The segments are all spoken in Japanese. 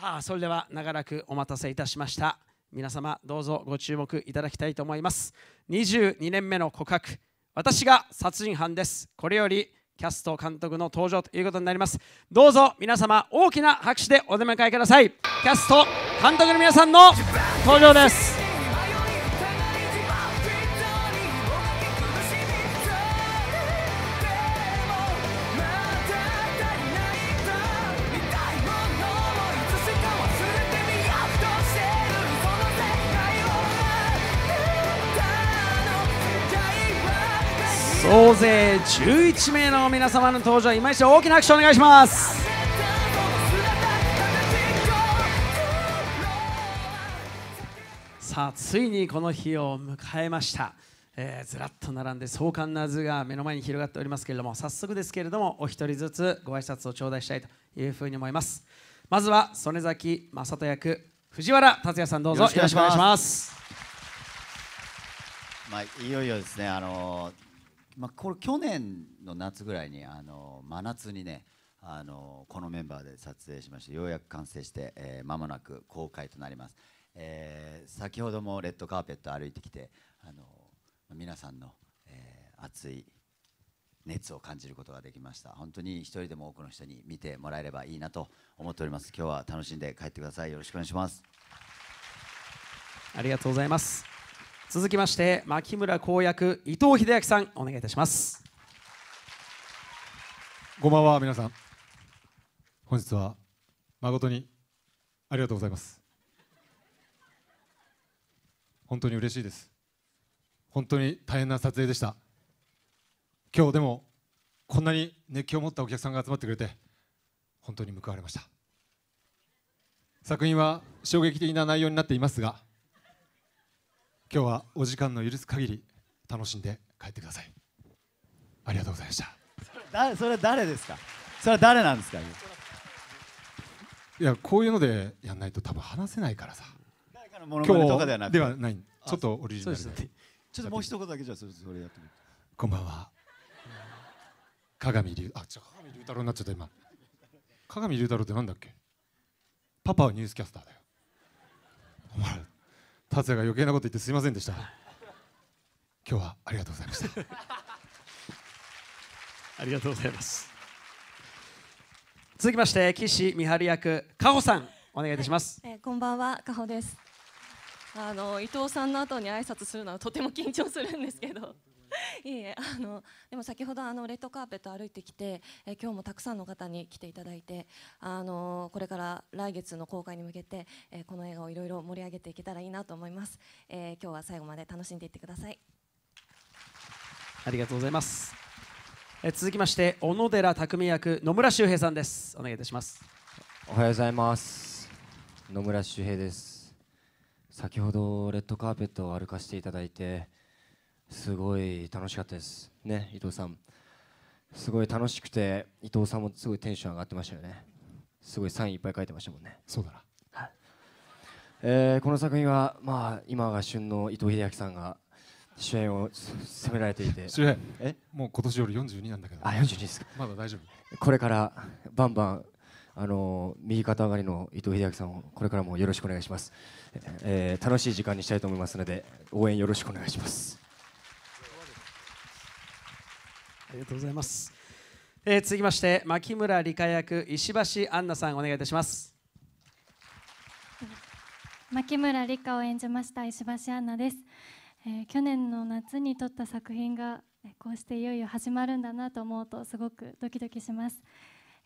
さあそれでは長らくお待たせいたしました皆様どうぞご注目いただきたいと思います22年目の告白私が殺人犯ですこれよりキャスト監督の登場ということになりますどうぞ皆様大きな拍手でお出迎えくださいキャスト監督の皆さんの登場です総勢11名の皆様の登場今一度大きな拍手お願いしますさあついにこの日を迎えました、えー、ずらっと並んで壮観な図が目の前に広がっておりますけれども早速ですけれどもお一人ずつご挨拶を頂戴したいというふうに思いますまずは曽根崎正人役藤原竜也さんどうぞよろしくお願いしますまあ、いよいよですね、あのまあ、これ去年の夏ぐらいにあの真夏にねあのこのメンバーで撮影しましてようやく完成してま、えー、間もなく公開となります、えー、先ほどもレッドカーペット歩いてきてあの皆さんの、えー、熱い熱を感じることができました本当に一人でも多くの人に見てもらえればいいなと思っております今日は楽しんで帰ってくださいよろしくお願いしますありがとうございます続きまして牧村公約伊藤秀明さんお願いいたしますこんばんは皆さん本日は誠にありがとうございます本当に嬉しいです本当に大変な撮影でした今日でもこんなに熱気を持ったお客さんが集まってくれて本当に報われました作品は衝撃的な内容になっていますが今日はお時間の許す限り楽しんで帰ってくださいありがとうございましただそれ誰ですかそれは誰なんですかいやこういうのでやんないと多分話せないからさ誰かのモノマネとかではなくではないちょっとオリジナルでちょっともう一言だけじゃあそれそれやってみてこんばんは鏡龍あちょ鏡龍太郎になっちゃった今鏡龍太郎ってなんだっけパパはニュースキャスターだよ達也が余計なこと言ってすいませんでした今日はありがとうございました ありがとうございます続きまして岸美晴役加穂さんお願いいたします、えー、こんばんは加穂ですあの伊藤さんの後に挨拶するのはとても緊張するんですけどいいえ あのでも先ほどあのレッドカーペット歩いてきて、え今日もたくさんの方に来ていただいてあのこれから来月の公開に向けて、えこの映画をいろいろ盛り上げていけたらいいなと思います、えー、今日は最後まで楽しんでいってくださいありがとうございますえ続きまして小野寺匠役野村修平さんですお願いいたしますおはようございます野村修平です先ほどレッドカーペットを歩かせていただいてすごい楽しかったですね伊藤さんすごい楽しくて伊藤さんもすごいテンション上がってましたよねすごいサインいっぱい書いてましたもんねそうだな、はい、えー、この作品は、まあ、今が旬の伊藤英明さんが主演を責められていて主演えもう今年より四十二なんだけどあ四十二ですかまだ大丈夫これからバンバンあの右肩上がりの伊藤英明さんをこれからもよろしくお願いします、えー、楽しい時間にしたいと思いますので応援よろしくお願いしますありがとうございます、えー、続きまして牧村理科役石橋杏奈さんお願いいたします 牧村理科を演じました石橋杏奈です、えー、去年の夏に撮った作品がこうしていよいよ始まるんだなと思うとすごくドキドキします、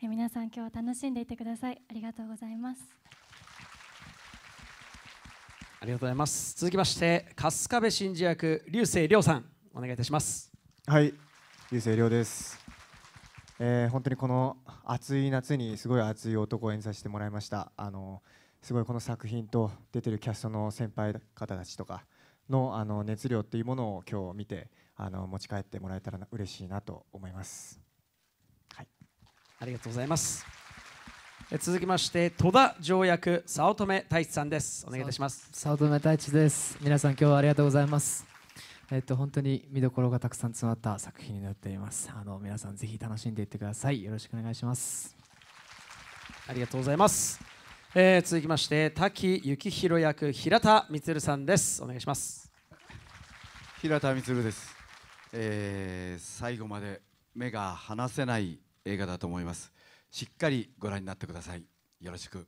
えー、皆さん今日は楽しんでいてくださいありがとうございますありがとうございます続きまして春日部真司役流星涼さんお願いいたしますはい流星涼です、えー、本当にこの暑い夏にすごい熱い男を演じさせてもらいましたあのすごいこの作品と出てるキャストの先輩方たちとかのあの熱量っていうものを今日見てあの持ち帰ってもらえたら嬉しいなと思います、はい、ありがとうございますえ続きまして戸田条約早乙女太一さんですお願いいたします早乙女太一です皆さん今日はありがとうございますえっと、本当に見どころがたくさん詰まった作品になっていますあの皆さんぜひ楽しんでいってくださいよろしくお願いしますありがとうございます、えー、続きまして滝幸宏役平田充さんですお願いします平田充です、えー、最後まで目が離せない映画だと思いますしっかりご覧になってくださいよろしく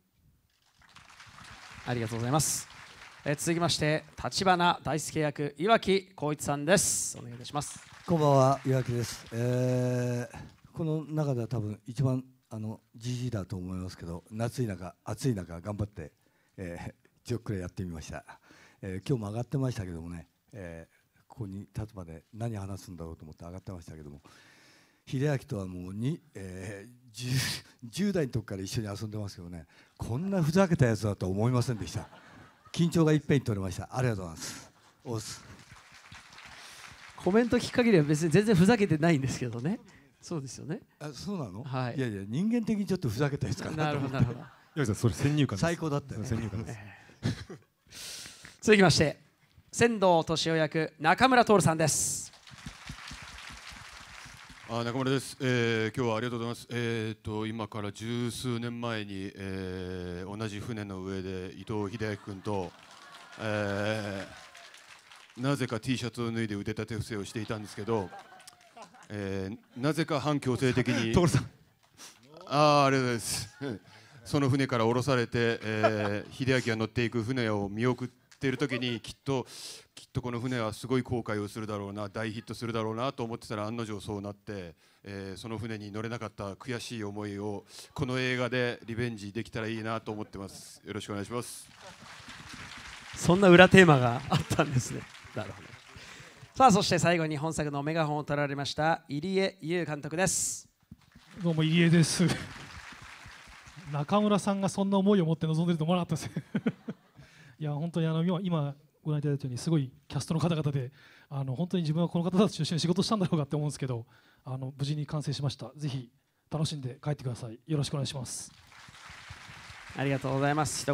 ありがとうございますえ続きまして立花大輔役岩木浩一さんですお願いいたしますこんばんは岩木です、えー、この中では多分一番あのじじだと思いますけど夏い中暑い中頑張って、えー、ジョックレやってみました、えー、今日も上がってましたけどもね、えー、ここに立つまで何話すんだろうと思って上がってましたけども秀明とはもうに、えー、10, 10代の時から一緒に遊んでますけどねこんなふざけたやつだとは思いませんでした緊張がいっぺんに取れましたありがとうございますおすコメント聞く限りは別に全然ふざけてないんですけどねそうですよねあそうなの、はい、いやいや人間的にちょっとふざけたやつかななるほどなるほどそれ先入観最高だったよ、ね、先入観です続きまして仙道敏夫役中村徹さんですあ中村です、えー、今日はありがとうございます、えーと、今から十数年前に、えー、同じ船の上で伊藤英明君と、えー、なぜか T シャツを脱いで腕立て伏せをしていたんですけど、えー、なぜか反強制的に徹 さんあありがとうございます その船から降ろされて、えー、秀明が乗っていく船を見送ってってる時にきっときっとこの船はすごい後悔をするだろうな大ヒットするだろうなと思ってたら案の定そうなって、えー、その船に乗れなかった悔しい思いをこの映画でリベンジできたらいいなと思ってますよろしくお願いしますそんな裏テーマがあったんですね なるほどさあそして最後に本作のメガホンを取られました入江優監督ですどうも入江です中村さんがそんな思いを持って臨んでると思わなかったですいや本当にあの今ご覧いただいたようにすごいキャストの方々であの本当に自分はこの方たちと一に仕事したんだろうかって思うんですけどあの無事に完成しましたぜひ楽しんで帰ってくださいよろしくお願いしますありがとうございます